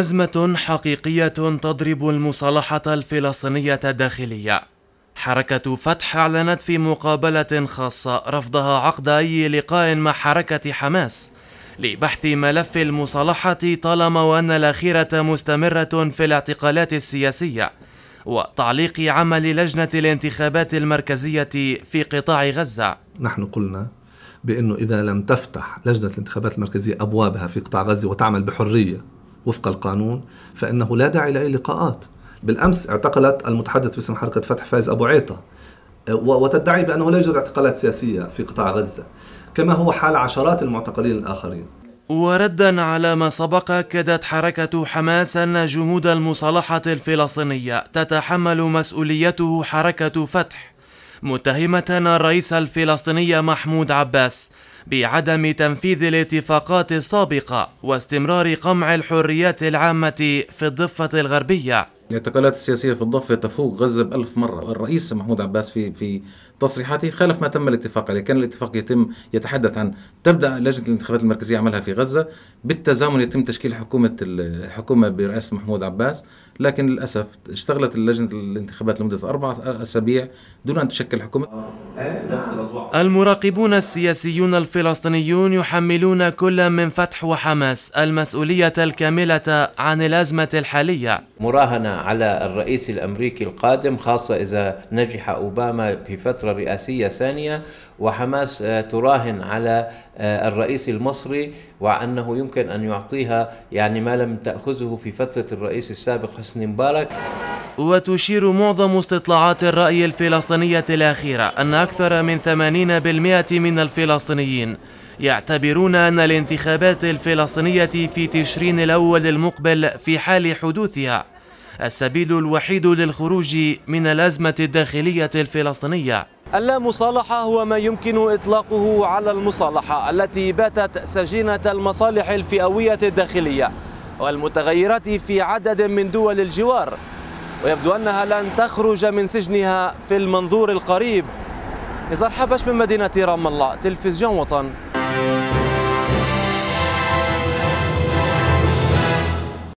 أزمة حقيقية تضرب المصالحة الفلسطينية الداخلية حركة فتح أعلنت في مقابلة خاصة رفضها عقد أي لقاء مع حركة حماس لبحث ملف المصالحة طالما وأن الأخيرة مستمرة في الاعتقالات السياسية وتعليق عمل لجنة الانتخابات المركزية في قطاع غزة نحن قلنا بأنه إذا لم تفتح لجنة الانتخابات المركزية أبوابها في قطاع غزة وتعمل بحرية وفق القانون فإنه لا داعي لأي لقاءات بالأمس اعتقلت المتحدث باسم حركة فتح فايز أبو عيطة أه، وتدعي بأنه لا يوجد اعتقالات سياسية في قطاع غزة كما هو حال عشرات المعتقلين الآخرين وردا على ما سبق كدت حركة حماس أن جمود المصالحة الفلسطينية تتحمل مسؤوليته حركة فتح متهمة الرئيس الفلسطيني محمود عباس بعدم تنفيذ الاتفاقات السابقة واستمرار قمع الحريات العامة في الضفة الغربية الاعتقالات السياسية في الضفة تفوق غزة بألف مرة الرئيس محمود عباس في في تصريحاته خالف ما تم الاتفاق عليه كان الاتفاق يتم يتحدث عن تبدأ لجنة الانتخابات المركزية عملها في غزة بالتزامن يتم تشكيل حكومة الحكومة برئاسة محمود عباس لكن للأسف اشتغلت لجنة الانتخابات لمدة اربع أسابيع دون أن تشكل حكومة المراقبون السياسيون الفلسطينيون يحملون كل من فتح وحماس المسؤولية الكاملة عن الأزمة الحالية مراهنة على الرئيس الامريكي القادم خاصه اذا نجح اوباما في فتره رئاسيه ثانيه وحماس آه، تراهن على آه، الرئيس المصري وانه يمكن ان يعطيها يعني ما لم تاخذه في فتره الرئيس السابق حسني مبارك وتشير معظم استطلاعات الرأي الفلسطينية الأخيرة أن أكثر من 80% من الفلسطينيين يعتبرون أن الانتخابات الفلسطينية في تشرين الأول المقبل في حال حدوثها السبيل الوحيد للخروج من الأزمة الداخلية الفلسطينية اللامصالحة هو ما يمكن إطلاقه على المصالحة التي باتت سجينة المصالح الفئوية الداخلية والمتغيرات في عدد من دول الجوار ويبدو أنها لن تخرج من سجنها في المنظور القريب نزار حبش من مدينة رام الله تلفزيون وطن